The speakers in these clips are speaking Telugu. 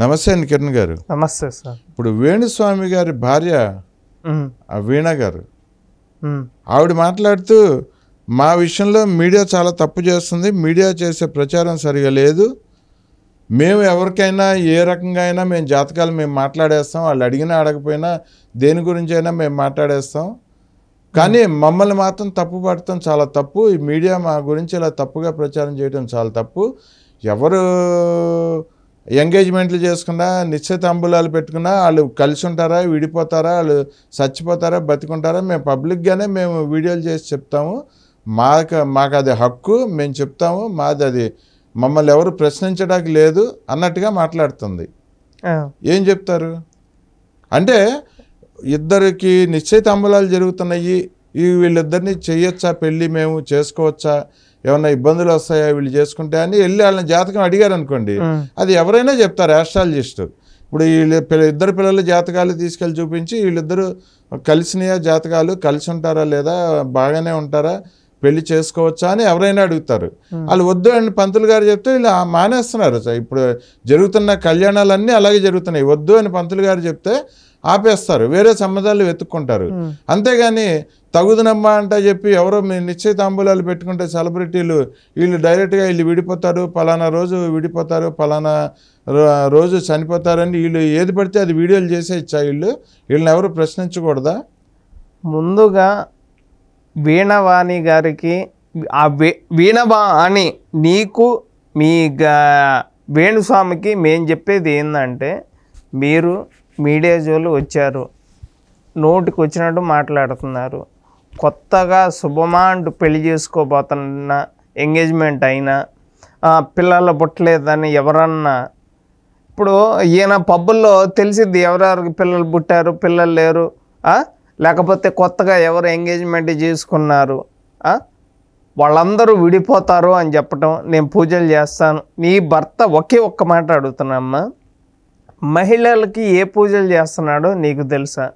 నమస్తే అండి కిరణ్ గారు నమస్తే సార్ ఇప్పుడు వేణుస్వామి గారి భార్య ఆ వీణ గారు ఆవిడ మాట్లాడుతూ మా విషయంలో మీడియా చాలా తప్పు చేస్తుంది మీడియా చేసే ప్రచారం సరిగా లేదు మేము ఎవరికైనా ఏ రకంగా అయినా మేము జాతకాలు మేము మాట్లాడేస్తాం వాళ్ళు అడిగినా అడగపోయినా దేని గురించి అయినా మేము మాట్లాడేస్తాం కానీ మమ్మల్ని మాత్రం తప్పు పడటం చాలా తప్పు ఈ మీడియా మా గురించి ఇలా తప్పుగా ప్రచారం చేయడం చాలా తప్పు ఎవరు ఎంగేజ్మెంట్లు చేసుకున్నా నిశ్చిత అంబులాలు పెట్టుకున్నా వాళ్ళు కలిసి ఉంటారా విడిపోతారా వాళ్ళు చచ్చిపోతారా బతికుంటారా మేము పబ్లిక్గానే మేము వీడియోలు చేసి చెప్తాము మాకు మాకు అది హక్కు మేము చెప్తాము మాది అది మమ్మల్ని ఎవరు ప్రశ్నించడానికి లేదు అన్నట్టుగా మాట్లాడుతుంది ఏం చెప్తారు అంటే ఇద్దరికి నిశ్చయిత అంబలాలు జరుగుతున్నాయి ఈ వీళ్ళిద్దరిని చేయొచ్చా పెళ్ళి మేము చేసుకోవచ్చా ఏమన్నా ఇబ్బందులు వస్తాయా వీళ్ళు చేసుకుంటే అని వెళ్ళి వాళ్ళని జాతకం అడిగారు అనుకోండి అది ఎవరైనా చెప్తారు ఆస్ట్రాలజిస్ట్ ఇప్పుడు వీళ్ళు ఇద్దరు పిల్లల జాతకాలు తీసుకెళ్ళి చూపించి వీళ్ళిద్దరూ కలిసినయా జాతకాలు కలిసి ఉంటారా లేదా బాగానే ఉంటారా పెళ్లి చేసుకోవచ్చా అని ఎవరైనా అడుగుతారు వాళ్ళు వద్దు అని పంతులు గారు చెప్తే వీళ్ళు మానేస్తున్నారు ఇప్పుడు జరుగుతున్న కళ్యాణాలన్నీ అలాగే జరుగుతున్నాయి వద్దు అని పంతులు గారు చెప్తే ఆపేస్తారు వేరే సంబంధాలు వెతుక్కుంటారు అంతేగాని తగుదనమ్మా అంట చెప్పి ఎవరో మీ నిశ్చయితాంబూలాలు పెట్టుకుంటే సెలబ్రిటీలు వీళ్ళు డైరెక్ట్గా వీళ్ళు విడిపోతారు పలానా రోజు విడిపోతారు పలానా రోజు చనిపోతారని వీళ్ళు ఏది పడితే అది వీడియోలు చేసే ఇచ్చా వీళ్ళు వీళ్ళని ఎవరు ప్రశ్నించకూడదా ముందుగా వీణవాణి గారికి ఆ వీణవాణి నీకు మీ వేణుస్వామికి మేము చెప్పేది ఏంటంటే మీరు మీడియా జోలు వచ్చారు నోటికి వచ్చినట్టు మాట్లాడుతున్నారు కొత్తగా శుభమా అంటూ పెళ్లి చేసుకోబోతున్న ఎంగేజ్మెంట్ అయినా పిల్లలు పుట్టలేదని ఎవరన్నా ఇప్పుడు ఈయన పబ్బుల్లో తెలిసిద్ది ఎవరెవరికి పిల్లలు పుట్టారు పిల్లలు లేరు లేకపోతే కొత్తగా ఎవరు ఎంగేజ్మెంట్ చేసుకున్నారు వాళ్ళందరూ విడిపోతారు అని చెప్పటం నేను పూజలు చేస్తాను నీ భర్త ఒకే ఒక్క మాట అడుగుతున్నామ్మా మహిళలకి ఏ పూజలు చేస్తున్నాడో నీకు తెలుసా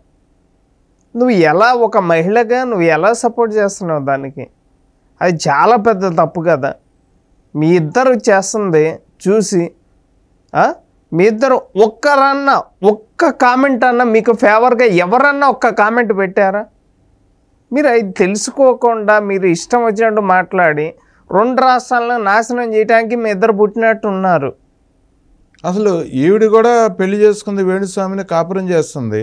నువ్వు ఎలా ఒక మహిళగా నువ్వు ఎలా సపోర్ట్ చేస్తున్నావు దానికి అది చాలా పెద్ద తప్పు కదా మీ ఇద్దరు చేస్తుంది చూసి మీ ఇద్దరు ఒక్కరన్నా ఒక్క కామెంట్ అన్నా మీకు ఫేవర్గా ఎవరన్నా ఒక్క కామెంట్ పెట్టారా మీరు అది తెలుసుకోకుండా మీరు ఇష్టం వచ్చినట్టు మాట్లాడి రెండు రాష్ట్రాలను నాశనం చేయడానికి మీ ఇద్దరు పుట్టినట్టు ఉన్నారు అసలు ఈవిడ కూడా పెళ్లి చేసుకుంది వేణుస్వామిని కాపురం చేస్తుంది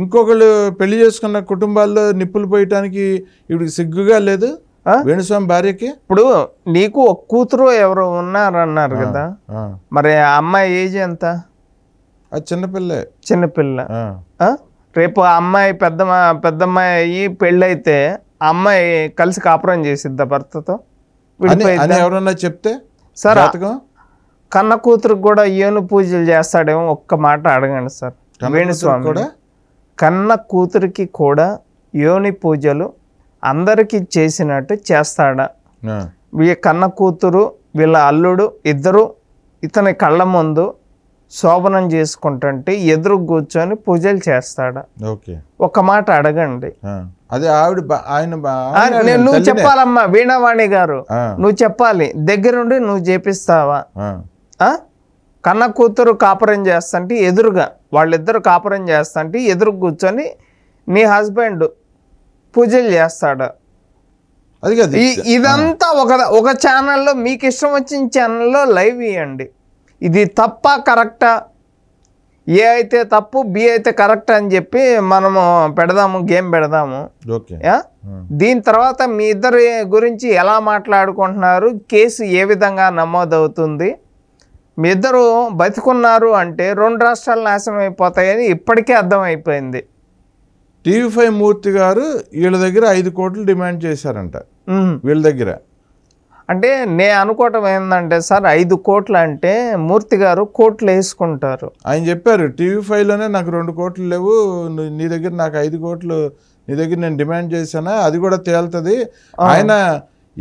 ఇంకొకళ్ళు పెళ్లి చేసుకున్న కుటుంబాల్లో నిప్పులు పోయటానికి ఈవిడికి సిగ్గుగా లేదు వేణుస్వామి భార్యకి ఇప్పుడు నీకు ఒక కూతురు ఎవరు ఉన్నారన్నారు కదా మరి ఆ అమ్మాయి ఏజ్ ఎంత అది చిన్నపిల్లే చిన్నపిల్ల రేపు ఆ అమ్మాయి పెద్ద పెద్దమ్మాయి అయ్యి పెళ్ళైతే అమ్మాయి కలిసి కాపురం చేసిద్దా భర్తతో ఎవరన్నా చెప్తే సార్ కన్న కూతురు కూడా ఏను పూజలు చేస్తాడేమో ఒక్క మాట అడగండి సార్ వేణుస్వామి కూడా కన్న కూతురికి కూడా యోని పూజలు అందరికీ చేసినట్టు చేస్తాడా వీళ్ళ కన్న కూతురు వీళ్ళ అల్లుడు ఇద్దరు ఇతని కళ్ళ ముందు శోభనం చేసుకుంటుంటే ఎదురు కూర్చొని పూజలు చేస్తాడా ఓకే ఒక మాట అడగండి అదే ఆవిడ ఆయన నువ్వు చెప్పాలమ్మా వీణావాణి గారు నువ్వు చెప్పాలి దగ్గరుండి నువ్వు చేపిస్తావా కన్న కూతురు కాపురం చేస్తంటే ఎదురుగా వాళ్ళిద్దరు కాపురం చేస్తంటే ఎదురు కూర్చొని నీ హస్బెండ్ పూజలు చేస్తాడు అది ఇదంతా ఒక ఒక ఛానల్లో మీకు ఇష్టం వచ్చిన ఛానల్లో లైవ్ ఇవ్వండి ఇది తప్ప కరెక్టా ఏ అయితే తప్పు బి అయితే కరెక్ట్ అని చెప్పి మనము పెడదాము గేమ్ పెడదాము దీని తర్వాత మీ ఇద్దరి గురించి ఎలా మాట్లాడుకుంటున్నారు కేసు ఏ విధంగా నమోదవుతుంది మీ ఇద్దరు బతికున్నారు అంటే రెండు రాష్ట్రాలు నాశనం అయిపోతాయని ఇప్పటికే అర్థమైపోయింది టీవీ ఫైవ్ మూర్తి గారు వీళ్ళ దగ్గర ఐదు కోట్లు డిమాండ్ చేశారంట వీళ్ళ దగ్గర అంటే నేను అనుకోవటం ఏంటంటే సార్ ఐదు కోట్లు అంటే మూర్తి గారు కోట్లు వేసుకుంటారు ఆయన చెప్పారు టీవీ ఫైవ్లోనే నాకు రెండు కోట్లు లేవు నీ దగ్గర నాకు ఐదు కోట్లు నీ దగ్గర నేను డిమాండ్ చేశానా అది కూడా తేలుతుంది ఆయన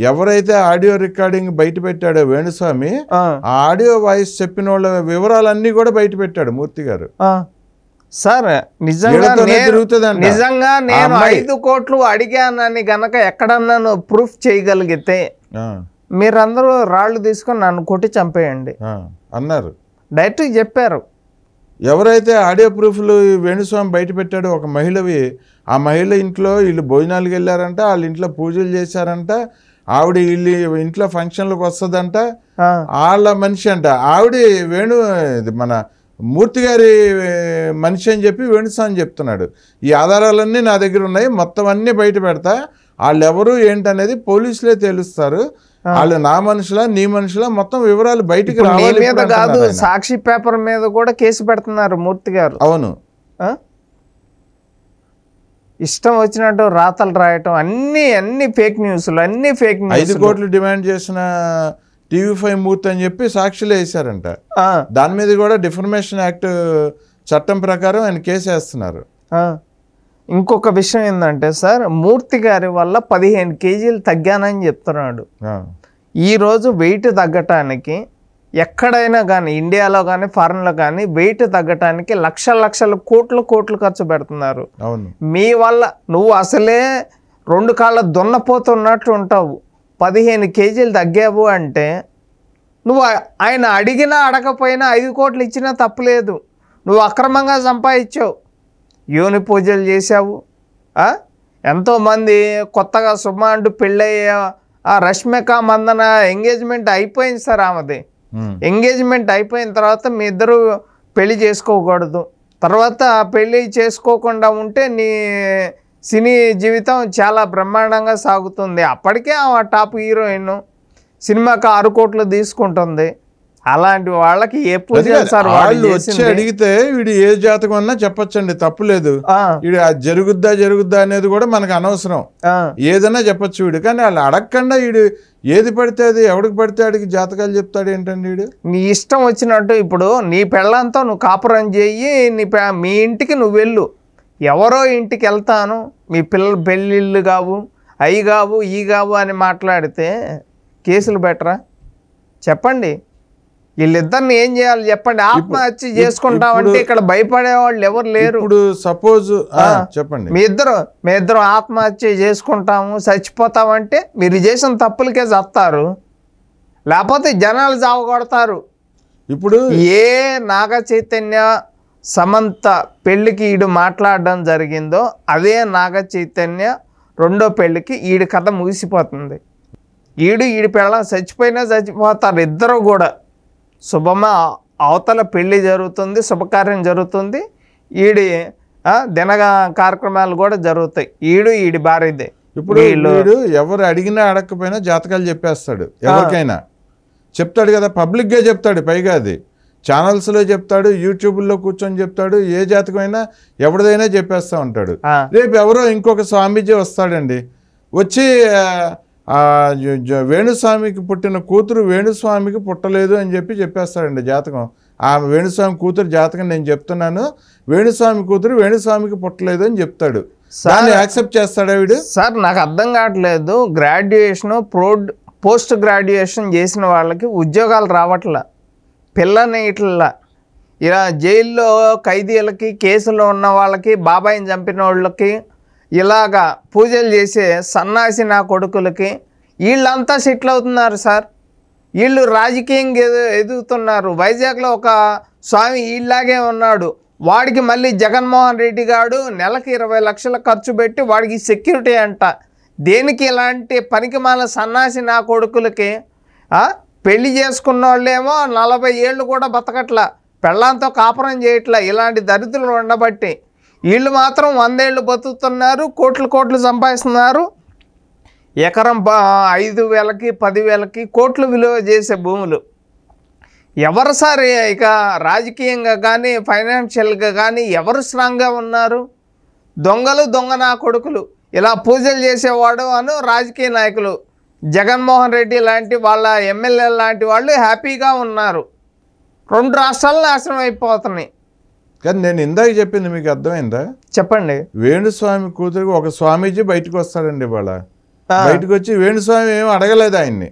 ఎవరైతే ఆడియో రికార్డింగ్ బయట పెట్టాడో వేణుస్వామి ఆ ఆడియో వాయిస్ చెప్పిన వాళ్ళ వివరాలన్నీ కూడా బయట పెట్టాడు మూర్తి గారు సార్ నిజంగా నిజంగా నేను ఐదు కోట్లు అడిగానని గనక ఎక్కడన్నాను ప్రూఫ్ చేయగలిగితే మీరందరూ రాళ్ళు తీసుకొని నన్ను కొట్టి చంపేయండి అన్నారు డైరెక్ట్ చెప్పారు ఎవరైతే ఆడియో ప్రూఫ్లు వేణుస్వామి బయట పెట్టాడు ఒక మహిళవి ఆ మహిళ ఇంట్లో వీళ్ళు భోజనాలకు వెళ్ళారంట వాళ్ళ ఇంట్లో పూజలు చేశారంట ఆవిడ ఇల్లు ఇంట్లో ఫంక్షన్లకు వస్తుందంట వాళ్ళ మనిషి అంట ఆవిడ వేణు మన మూర్తి గారి మనిషి అని చెప్పి వేణుస్వామి చెప్తున్నాడు ఈ ఆధారాలన్నీ నా దగ్గర ఉన్నాయి మొత్తం అన్నీ బయట పెడతా వాళ్ళెవరు ఏంటనేది పోలీసులే తెలుస్తారు వాళ్ళు నా మనుషుల నీ మనుషుల మొత్తం వివరాలు బయటికి రావాలి కాదు సాక్షి పేపర్ మీద కూడా కేసు పెడుతున్నారు మూర్తి గారు అవును ఇష్టం వచ్చినట్టు రాతలు రాయటం అన్ని అన్ని ఫేక్ న్యూస్లు అన్ని ఫేక్ న్యూస్ ఐదు కోట్లు డిమాండ్ చేసిన టీవీ ఫైవ్ మూర్తి అని చెప్పి సాక్షులు వేశారంట దాని మీద కూడా డిఫర్మేషన్ యాక్ట్ చట్టం ప్రకారం ఆయన కేసు వేస్తున్నారు ఇంకొక విషయం ఏంటంటే సార్ మూర్తి గారి వల్ల పదిహేను కేజీలు తగ్గానని చెప్తున్నాడు ఈరోజు వెయిట్ తగ్గటానికి ఎక్కడైనా కానీ ఇండియాలో కానీ ఫారెన్లో కానీ వెయిట్ తగ్గటానికి లక్షల లక్షల కోట్లు కోట్లు ఖర్చు పెడుతున్నారు అవును మీ వల్ల నువ్వు అసలే రెండు కాళ్ళ దున్నపోతున్నట్లు ఉంటావు పదిహేను కేజీలు తగ్గావు అంటే నువ్వు ఆయన అడిగినా అడగపోయినా ఐదు కోట్లు ఇచ్చినా తప్పులేదు నువ్వు అక్రమంగా సంపాదించావు యోని పూజలు చేసావు ఎంతోమంది కొత్తగా సుమ అంటూ పెళ్ళయ్యా ఆ రష్మిక మందన ఎంగేజ్మెంట్ అయిపోయింది సార్ ఆమెది ఎంగేజ్మెంట్ hmm. అయిపోయిన తర్వాత మీ ఇద్దరు పెళ్ళి చేసుకోకూడదు తర్వాత పెళ్ళి చేసుకోకుండా ఉంటే నీ సినీ జీవితం చాలా బ్రహ్మాండంగా సాగుతుంది అప్పటికే ఆ టాప్ హీరోయిన్ సినిమాకి ఆరు కోట్లు తీసుకుంటుంది అలాంటి వాళ్ళకి ఏ పూజ సార్ వాళ్ళు వచ్చి అడిగితే వీడు ఏ జాతకం అన్నా చెప్పచ్చండి తప్పులేదు వీడు జరుగుద్దా జరుగుద్దా అనేది కూడా మనకు అనవసరం ఏదైనా చెప్పచ్చు వీడు కానీ వాళ్ళు అడగకుండా వీడు ఏది పడితే అది ఎవడికి పడితే అడిగి జాతకాలు చెప్తాడు ఏంటండి వీడు నీ ఇష్టం వచ్చినట్టు ఇప్పుడు నీ పెళ్ళంతా నువ్వు కాపురం చేయి నీ మీ ఇంటికి నువ్వు వెళ్ళు ఎవరో ఇంటికి వెళ్తాను మీ పిల్లల పెళ్ళిళ్ళు కావు అయి కావు ఈ కావు అని మాట్లాడితే కేసులు బెటరా చెప్పండి వీళ్ళిద్దరిని ఏం చేయాలి చెప్పండి ఆత్మహత్య చేసుకుంటామంటే ఇక్కడ భయపడే వాళ్ళు ఎవరు లేరు ఇప్పుడు సపోజ్ చెప్పండి మీ ఇద్దరు మీ ఇద్దరు ఆత్మహత్య చేసుకుంటాము చచ్చిపోతామంటే మీరు చేసిన తప్పులకే చస్తారు లేకపోతే జనాలు చావగొడతారు ఇప్పుడు ఏ నాగ చైతన్య సమంత పెళ్ళికి ఈడు మాట్లాడడం జరిగిందో అదే నాగ చైతన్య రెండో పెళ్ళికి ఈడి కథ ముగిసిపోతుంది ఈడు ఈడి పిల్లలు చచ్చిపోయినా చచ్చిపోతారు ఇద్దరు కూడా శుభమ అవతల పెళ్ళి జరుగుతుంది శుభకార్యం జరుగుతుంది ఈడి దిన కార్యక్రమాలు కూడా జరుగుతాయి ఈడు ఈడి భార్యదే ఇప్పుడు వీళ్ళు ఎవరు అడిగినా అడగకపోయినా జాతకాలు చెప్పేస్తాడు ఎవరికైనా చెప్తాడు కదా పబ్లిక్గా చెప్తాడు పైగా అది ఛానల్స్లో చెప్తాడు యూట్యూబ్లో కూర్చొని చెప్తాడు ఏ జాతకమైనా ఎవరిదైనా చెప్పేస్తూ ఉంటాడు రేపు ఎవరో ఇంకొక స్వామీజీ వస్తాడండి వచ్చి వేణుస్వామికి పుట్టిన కూతురు వేణుస్వామికి పుట్టలేదు అని చెప్పి చెప్పేస్తాడండి జాతకం ఆమె వేణుస్వామి కూతురు జాతకం నేను చెప్తున్నాను వేణుస్వామి కూతురు వేణుస్వామికి పుట్టలేదు అని చెప్తాడు సార్ యాక్సెప్ట్ చేస్తాడా వీడు సార్ నాకు అర్థం కావట్లేదు గ్రాడ్యుయేషన్ ప్రోడ్ పోస్ట్ గ్రాడ్యుయేషన్ చేసిన వాళ్ళకి ఉద్యోగాలు రావట్లా పిల్లని ఇట్లా ఇలా జైల్లో ఖైదీలకి కేసులో ఉన్న వాళ్ళకి బాబాయిని చంపిన వాళ్ళకి ఇలాగా పూజలు చేసే సన్నాసి నా కొడుకులకి వీళ్ళంతా సెటిల్ అవుతున్నారు సార్ వీళ్ళు రాజకీయంగా ఎదుగుతున్నారు వైజాగ్లో ఒక స్వామి ఇలాగే ఉన్నాడు వాడికి మళ్ళీ జగన్మోహన్ రెడ్డి గారు నెలకి ఇరవై లక్షలు ఖర్చు పెట్టి వాడికి సెక్యూరిటీ అంట దేనికి ఇలాంటి పనికిమాల సన్నాసి నా కొడుకులకి పెళ్లి చేసుకున్న వాళ్ళేమో నలభై ఏళ్ళు కూడా బతకట్లా పెళ్ళంతో కాపురం చేయట్లా ఇలాంటి దరిద్రులు ఉండబట్టి వీళ్ళు మాత్రం వందేళ్ళు బతుకుతున్నారు కోట్లు కోట్లు సంపాదిస్తున్నారు ఎకరం ఐదు వేలకి పదివేలకి కోట్లు విలువ చేసే భూములు ఎవరు సారి ఇక రాజకీయంగా కానీ ఫైనాన్షియల్గా కానీ ఎవరు స్ట్రాంగ్గా ఉన్నారు దొంగలు దొంగ నా కొడుకులు ఇలా పూజలు చేసేవాడు అను రాజకీయ నాయకులు జగన్మోహన్ రెడ్డి లాంటి వాళ్ళ ఎమ్మెల్యే లాంటి వాళ్ళు హ్యాపీగా ఉన్నారు రెండు రాష్ట్రాలు నాశనం అయిపోతున్నాయి కానీ నేను ఇందాక చెప్పింది మీకు అర్థమైందా చెప్పండి వేణుస్వామి కూతురు ఒక స్వామీజీ బయటకు వస్తాడండి ఇవాళ బయటకు వచ్చి వేణుస్వామి ఏమి అడగలేదు ఆయన్ని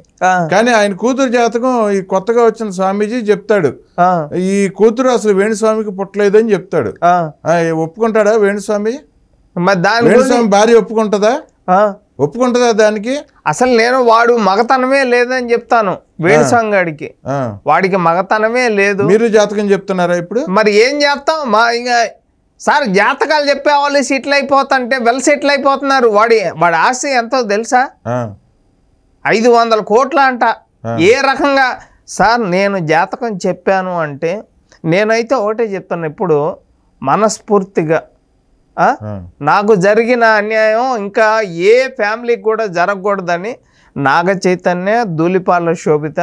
కానీ ఆయన కూతురు జాతకం ఈ కొత్తగా వచ్చిన స్వామీజీ చెప్తాడు ఈ కూతురు అసలు వేణుస్వామికి పుట్టలేదు అని చెప్తాడు ఒప్పుకుంటాడా వేణుస్వామి వేణుస్వామి భార్య ఒప్పుకుంటుందా ఒప్పుకుంటుందా దానికి అసలు నేను వాడు మగతనమే లేదని చెప్తాను వేణుసంగాడికి వాడికి మగతనమే లేదు మీరు జాతకం చెప్తున్నారా ఇప్పుడు మరి ఏం చేస్తాం మా ఇంకా సార్ జాతకాలు చెప్పే వాళ్ళు సెటిల్ అయిపోతుంటే వెల్ సెటిల్ అయిపోతున్నారు వాడి వాడి ఆస్తి ఎంతో తెలుసా ఐదు వందల కోట్ల అంట ఏ రకంగా సార్ నేను జాతకం చెప్పాను అంటే నేనైతే ఒకటే చెప్తాను ఇప్పుడు మనస్ఫూర్తిగా నాకు జరిగిన అన్యాయం ఇంకా ఏ ఫ్యామిలీకి కూడా జరగకూడదని నాగ చైతన్య ధూళిపాల శోభిత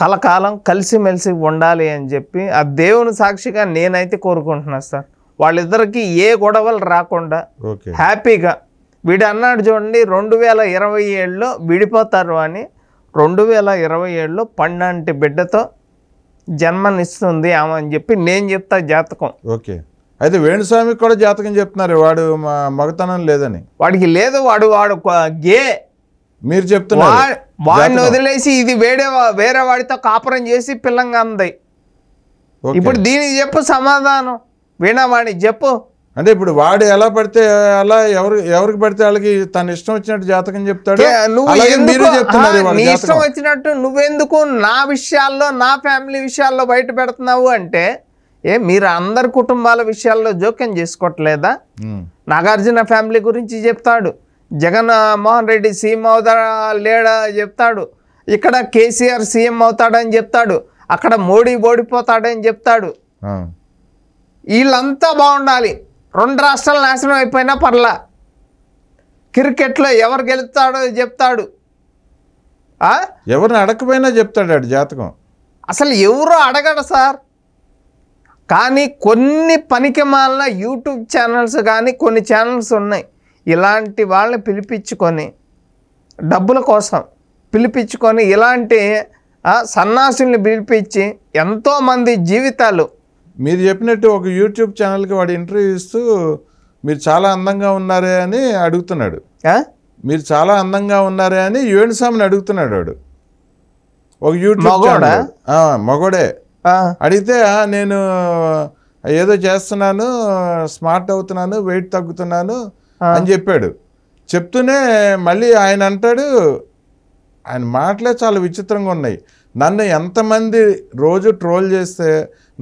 కలకాలం కలిసిమెలిసి ఉండాలి అని చెప్పి ఆ దేవుని సాక్షిగా నేనైతే కోరుకుంటున్నాను సార్ వాళ్ళిద్దరికి ఏ గొడవలు రాకుండా హ్యాపీగా వీడు అన్నాడు చూడండి రెండు వేల ఇరవై ఏడులో విడిపోతారు అని రెండు వేల ఇరవై ఏడులో పన్నంటి బిడ్డతో జన్మనిస్తుంది ఆమె అని చెప్పి నేను చెప్తా జాతకం ఓకే అయితే వేణుస్వామికి కూడా జాతకం చెప్తున్నారు వాడు మగతనం లేదని వాడికి లేదు వాడు వాడు గే మీరు చెప్తున్నారు వాడిని వదిలేసి ఇది వేడే వేరే వాడితో కాపురం చేసి పిల్లంగా అంది ఇప్పుడు దీనికి చెప్పు సమాధానం వీణా చెప్పు అంటే ఇప్పుడు వాడు ఎలా పడితే అలా ఎవరు ఎవరికి పడితే వాళ్ళకి తన ఇష్టం వచ్చినట్టు జాతకం చెప్తాడు నీ ఇష్టం వచ్చినట్టు నువ్వెందుకు నా విషయాల్లో నా ఫ్యామిలీ విషయాల్లో బయట పెడుతున్నావు అంటే ఏ మీరు అందరి కుటుంబాల విషయాల్లో జోక్యం చేసుకోవట్లేదా నాగార్జున ఫ్యామిలీ గురించి చెప్తాడు జగన్ మోహన్ రెడ్డి సీఎం అవుతాడా లేడా చెప్తాడు ఇక్కడ కేసీఆర్ సీఎం అవుతాడని చెప్తాడు అక్కడ మోడీ ఓడిపోతాడని చెప్తాడు వీళ్ళంతా బాగుండాలి రెండు రాష్ట్రాలు నాశనం అయిపోయినా పర్లా క్రికెట్లో ఎవరు గెలుస్తాడో చెప్తాడు ఎవరిని అడగకపోయినా చెప్తాడు జాతకం అసలు ఎవరు అడగడు సార్ కానీ కొన్ని పనికి మాలిన యూట్యూబ్ ఛానల్స్ కానీ కొన్ని ఛానల్స్ ఉన్నాయి ఇలాంటి వాళ్ళని పిలిపించుకొని డబ్బుల కోసం పిలిపించుకొని ఇలాంటి సన్నాసుల్ని పిలిపించి ఎంతోమంది జీవితాలు మీరు చెప్పినట్టు ఒక యూట్యూబ్ ఛానల్కి వాడు ఇంటర్వ్యూ ఇస్తూ మీరు చాలా అందంగా ఉన్నారే అని అడుగుతున్నాడు మీరు చాలా అందంగా ఉన్నారే అని యువన్ స్వామిని అడుగుతున్నాడు వాడు ఒక యూట్యూబ్ మగోడే అడిగితే నేను ఏదో చేస్తున్నాను స్మార్ట్ అవుతున్నాను వెయిట్ తగ్గుతున్నాను అని చెప్పాడు చెప్తూనే మళ్ళీ ఆయన అంటాడు ఆయన మాటలే చాలా విచిత్రంగా ఉన్నాయి నన్ను ఎంతమంది రోజు ట్రోల్ చేస్తే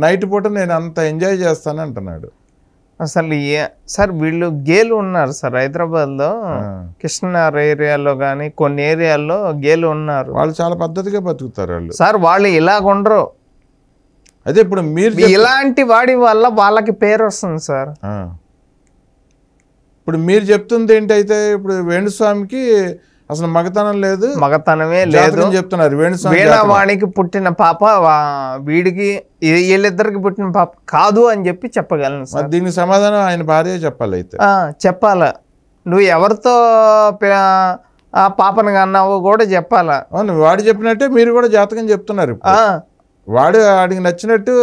నైట్ పూట నేను అంత ఎంజాయ్ చేస్తాను అంటున్నాడు అసలు సార్ వీళ్ళు గేలు ఉన్నారు సార్ హైదరాబాద్లో కృష్ణనగర్ ఏరియాలో కానీ కొన్ని ఏరియాల్లో గేలు ఉన్నారు వాళ్ళు చాలా పద్ధతిగా బతుకుతారు వాళ్ళు సార్ వాళ్ళు ఇలాగ ఉండరు అదే ఇప్పుడు మీరు ఇలాంటి వాడి వల్ల వాళ్ళకి పేరు వస్తుంది సార్ ఇప్పుడు మీరు చెప్తుంది ఏంటైతే ఇప్పుడు వేణుస్వామికి అసలు మగతనం లేదు మగతనమే లేదు చెప్తున్నారు వేణువాణికి పుట్టిన పాప వీడికి వీళ్ళిద్దరికి పుట్టిన పాప కాదు అని చెప్పి చెప్పగలను సార్ దీనికి సమాధానం ఆయన భార్య చెప్పాలి అయితే చెప్పాలా నువ్వు ఎవరితో పాపను కన్నావో కూడా చెప్పాలా వాడు చెప్పినట్టే మీరు కూడా జాతకం చెప్తున్నారు వాడు వాడికి నచ్చినట్టు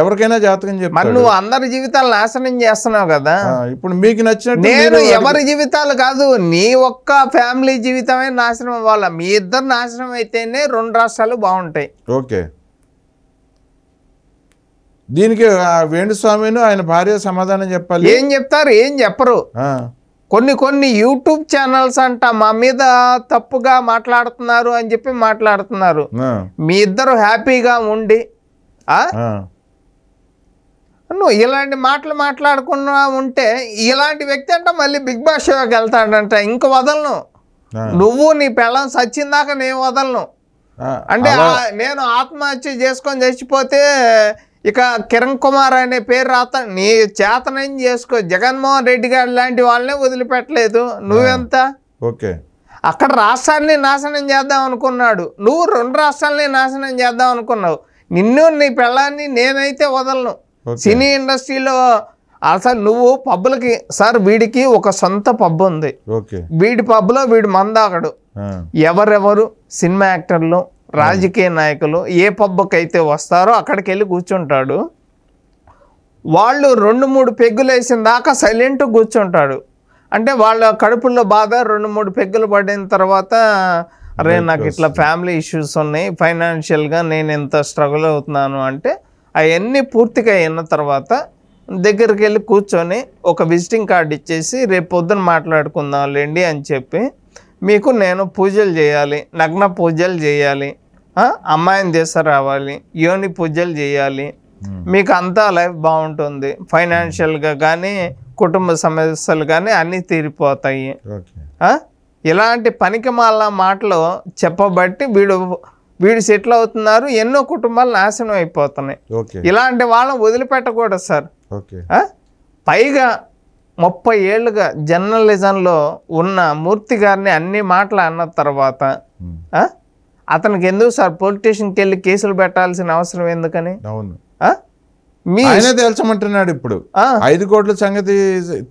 ఎవరికైనా జాతకం చెప్పి నువ్వు అందరి జీవితాలు నాశనం చేస్తున్నావు కదా ఇప్పుడు మీకు నచ్చినట్టు నేను ఎవరి జీవితాలు కాదు నీ ఒక్క ఫ్యామిలీ జీవితమే నాశనం అవ్వాలి మీ ఇద్దరు నాశనం అయితేనే రెండు రాష్ట్రాలు బాగుంటాయి ఓకే దీనికి వేణుస్వామిను ఆయన భార్య సమాధానం చెప్పాలి ఏం చెప్తారు ఏం చెప్పరు కొన్ని కొన్ని యూట్యూబ్ ఛానల్స్ అంట మా మీద తప్పుగా మాట్లాడుతున్నారు అని చెప్పి మాట్లాడుతున్నారు మీ ఇద్దరు హ్యాపీగా ఉండి నువ్వు ఇలాంటి మాటలు మాట్లాడుకున్నా ఉంటే ఇలాంటి వ్యక్తి అంట మళ్ళీ బిగ్ బాస్ షోకి వెళ్తాడంట ఇంక వదలను నువ్వు నీ పెళ్ళం సచ్చిందాక నేను వదలను అంటే నేను ఆత్మహత్య చేసుకొని చచ్చిపోతే ఇక కిరణ్ కుమార్ అనే పేరు రాత నీ చేతనం చేసుకో జగన్మోహన్ రెడ్డి గారు లాంటి వాళ్ళనే వదిలిపెట్టలేదు నువ్వెంత ఓకే అక్కడ రాష్ట్రాన్ని నాశనం చేద్దాం అనుకున్నాడు నువ్వు రెండు రాష్ట్రాలని నాశనం చేద్దాం అనుకున్నావు నిన్ను నీ పిల్లాన్ని నేనైతే వదలను సినీ ఇండస్ట్రీలో అసలు నువ్వు పబ్బులకి సార్ వీడికి ఒక సొంత పబ్ ఉంది వీడి పబ్బులో వీడు మందాగడు ఎవరెవరు సినిమా యాక్టర్లు రాజకీయ నాయకులు ఏ పబ్బకైతే వస్తారో అక్కడికి వెళ్ళి కూర్చుంటాడు వాళ్ళు రెండు మూడు పెగ్గులు వేసిన దాకా సైలెంట్ కూర్చుంటాడు అంటే వాళ్ళ కడుపుల్లో బాధ రెండు మూడు పెగ్గులు పడిన తర్వాత అరే నాకు ఇట్లా ఫ్యామిలీ ఇష్యూస్ ఉన్నాయి ఫైనాన్షియల్గా నేను ఎంత స్ట్రగుల్ అవుతున్నాను అంటే అవన్నీ పూర్తిగా అయిన తర్వాత దగ్గరికి వెళ్ళి కూర్చొని ఒక విజిటింగ్ కార్డు ఇచ్చేసి రేపు పొద్దున లేండి అని చెప్పి మీకు నేను పూజలు చేయాలి నగ్న పూజలు చేయాలి అమ్మాయిని రావాలి యోని పూజలు చేయాలి మీకు అంతా లైఫ్ బాగుంటుంది ఫైనాన్షియల్గా కానీ కుటుంబ సమస్యలు కానీ అన్నీ తీరిపోతాయి ఇలాంటి పనికి మాల మాటలు చెప్పబట్టి వీడు వీడు సెటిల్ అవుతున్నారు ఎన్నో కుటుంబాలు నాశనం అయిపోతున్నాయి ఇలాంటి వాళ్ళని వదిలిపెట్టకూడదు సార్ పైగా ముప్పై ఏళ్ళుగా జర్నలిజంలో ఉన్న మూర్తి గారిని అన్ని మాటలు అన్న తర్వాత అతనికి ఎందుకు సార్ పోలీస్ స్టేషన్కి వెళ్ళి కేసులు పెట్టాల్సిన అవసరం ఎందుకని అవును ఆయనే తేల్చమంటున్నాడు ఇప్పుడు ఐదు కోట్ల సంగతి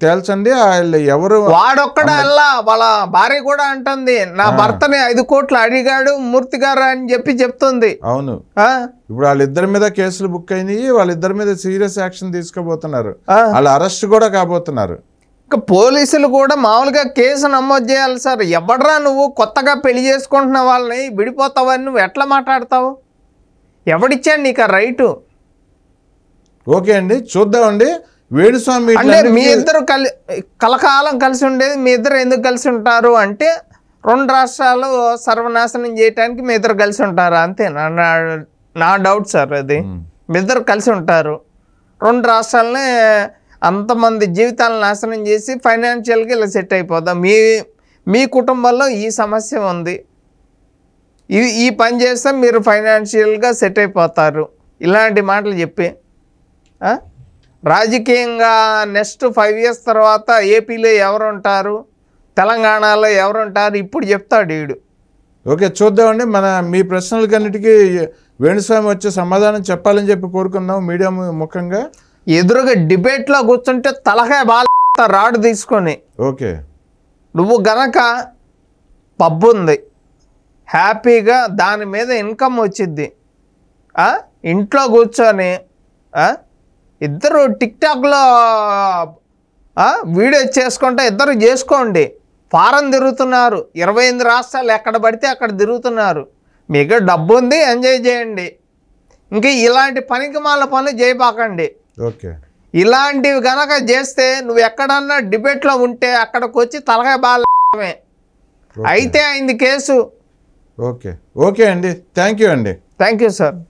తేల్చండి వాళ్ళు ఎవరు వాడొక్కడల్లా వాళ్ళ భార్య కూడా అంటుంది నా భర్తని ఐదు కోట్లు అడిగాడు మూర్తి గారు అని చెప్పి చెప్తుంది అవును ఇప్పుడు వాళ్ళిద్దరి మీద కేసులు బుక్ అయినాయి వాళ్ళిద్దరి మీద సీరియస్ యాక్షన్ తీసుకోబోతున్నారు వాళ్ళు అరెస్ట్ కూడా కాబోతున్నారు ఇంకా పోలీసులు కూడా మామూలుగా కేసు నమోదు చేయాలి సార్ ఎవడరా నువ్వు కొత్తగా పెళ్లి చేసుకుంటున్న వాళ్ళని విడిపోతావని నువ్వు ఎట్లా మాట్లాడతావు ఎవడిచ్చాడు నీకు ఆ రైటు ఓకే అండి చూద్దామండి వేణుస్వామి అంటే మీ ఇద్దరు కలి కలకాలం కలిసి ఉండేది మీ ఇద్దరు ఎందుకు కలిసి ఉంటారు అంటే రెండు రాష్ట్రాలు సర్వనాశనం చేయడానికి మీ ఇద్దరు కలిసి ఉంటారు అంతే నా డౌట్ సార్ అది మీ ఇద్దరు కలిసి ఉంటారు రెండు రాష్ట్రాలనే అంతమంది జీవితాలను నాశనం చేసి ఫైనాన్షియల్గా ఇలా సెట్ అయిపోదాం మీ మీ కుటుంబంలో ఈ సమస్య ఉంది ఈ ఈ పని చేస్తే మీరు ఫైనాన్షియల్గా సెట్ అయిపోతారు ఇలాంటి మాటలు చెప్పి రాజకీయంగా నెక్స్ట్ ఫైవ్ ఇయర్స్ తర్వాత ఏపీలో ఎవరు ఉంటారు తెలంగాణలో ఎవరు ఉంటారు ఇప్పుడు చెప్తాడు వీడు ఓకే చూద్దామండి మన మీ ప్రశ్నలకన్నిటికీ వేణుస్వామి వచ్చే సమాధానం చెప్పాలని చెప్పి కోరుకుందాం మీడియా ముఖ్యంగా ఎదురుగా డిబేట్లో కూర్చుంటే తలకాయ బాగా రాడు తీసుకొని ఓకే నువ్వు గనక పబ్బు ఉంది హ్యాపీగా దాని మీద ఇన్కమ్ వచ్చింది ఇంట్లో కూర్చొని ఇద్దరు టిక్టాక్లో వీడియో చేసుకుంటే ఇద్దరు చేసుకోండి ఫారం తిరుగుతున్నారు ఇరవై ఎనిమిది రాష్ట్రాలు ఎక్కడ పడితే అక్కడ తిరుగుతున్నారు మీకు డబ్బు ఉంది ఎంజాయ్ చేయండి ఇంకా ఇలాంటి పనికి మాల పనులు చేయబాకండి ఓకే ఇలాంటివి కనుక చేస్తే నువ్వు ఎక్కడన్నా డిబేట్లో ఉంటే అక్కడికి వచ్చి తలగా బాలే అయితే అయింది కేసు ఓకే ఓకే అండి థ్యాంక్ యూ అండి థ్యాంక్ యూ సార్